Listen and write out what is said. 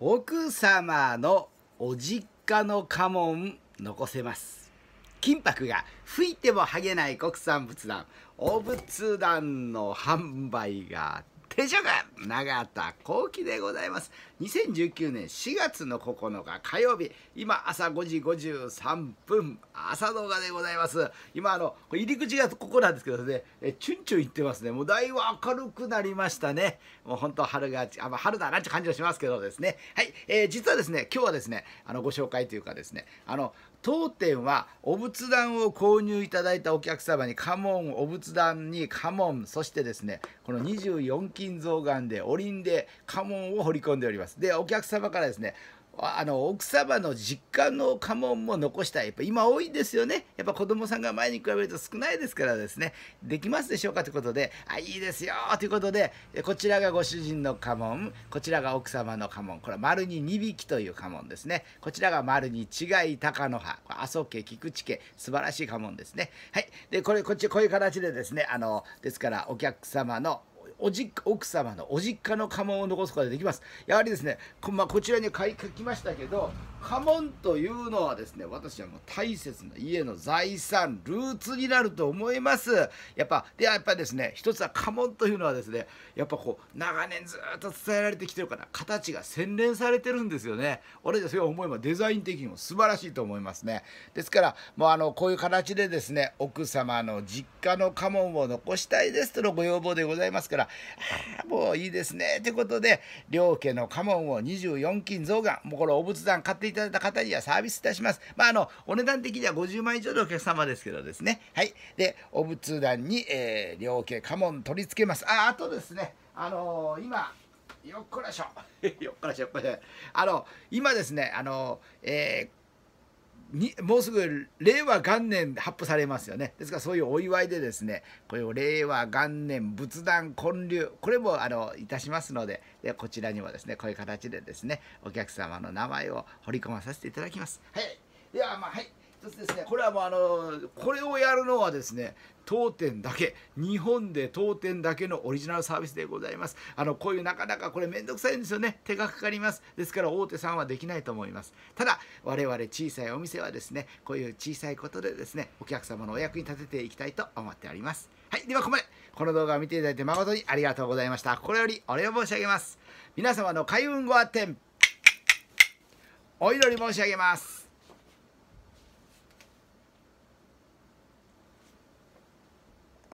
奥様のお実家の家紋残せます金箔が吹いても剥げない国産仏壇お仏壇の販売が定食長田幸喜でございます2019年4月の9日火曜日、今朝5時53分、朝動画でございます。今、あの、入り口がここなんですけどね、えチュンチュンいってますね。もうだいぶ明るくなりましたね。もう本当春が、あ、春だなって感じがしますけどですね。はい、えー、実はですね、今日はですね、あの、ご紹介というかですね、あの、当店はお仏壇を購入いただいたお客様に家紋お仏壇に家紋そしてですねこの24金象眼でおりんで家紋を彫り込んでおりますますでお客様からですねあの奥様の実家の家紋も残したい。やっぱ今多いですよね。やっぱ子供さんが前に比べると少ないですからですね。できますでしょうかということで、あ、いいですよということで、こちらがご主人の家紋、こちらが奥様の家紋、これは丸に2匹という家紋ですね。こちらが丸に違い高野葉、阿蘇家、菊池家、素晴らしい家紋ですね。はい。で、これ、こっち、こういう形でですね、あの、ですからお客様のおじ奥様のお実家の家紋を残すことができます。やはりですね、こ,、まあ、こちらに書きましたけど、家紋というのはですね、私はもう大切な家の財産、ルーツになると思います。やっぱ、で、やっぱですね、一つは家紋というのはですね、やっぱこう、長年ずっと伝えられてきてるから、形が洗練されてるんですよね。俺ですよ、思えばデザイン的にも素晴らしいと思いますね。ですから、もうあの、こういう形でですね、奥様の実家の家紋を残したいですとのご要望でございますから、あもういいですね、ということで、両家の家紋を24金増がもうこれお仏壇買ってていただいた方にはサービスいたします。まあ、あの、お値段的には50万以上のお客様ですけどですね。はい。で、お仏壇に、えー、両家家紋取り付けます。あ、あとですね、あのー、今、よっこらしょ。よっこらしょ、よっこらしょ。あの、今ですね、あの、えー、にもうすぐ令和元年発布されますよねですからそういうお祝いでですねこれを令和元年仏壇建立これもあのいたしますのででこちらにもですねこういう形でですねお客様の名前を彫り込まさせていただきますはいではまあはい一つですねこれはもうあのこれをやるのはですね当店だけ日本で当店だけのオリジナルサービスでございますあのこういうなかなかこれめんどくさいんですよね手がかかりますですから大手さんはできないと思いますただ我々小さいお店はですねこういう小さいことでですねお客様のお役に立てていきたいと思っておりますはいではここまでこの動画を見ていただいて誠にありがとうございましたこれよりお礼を申し上げます皆様の開運ご発展お祈り申し上げます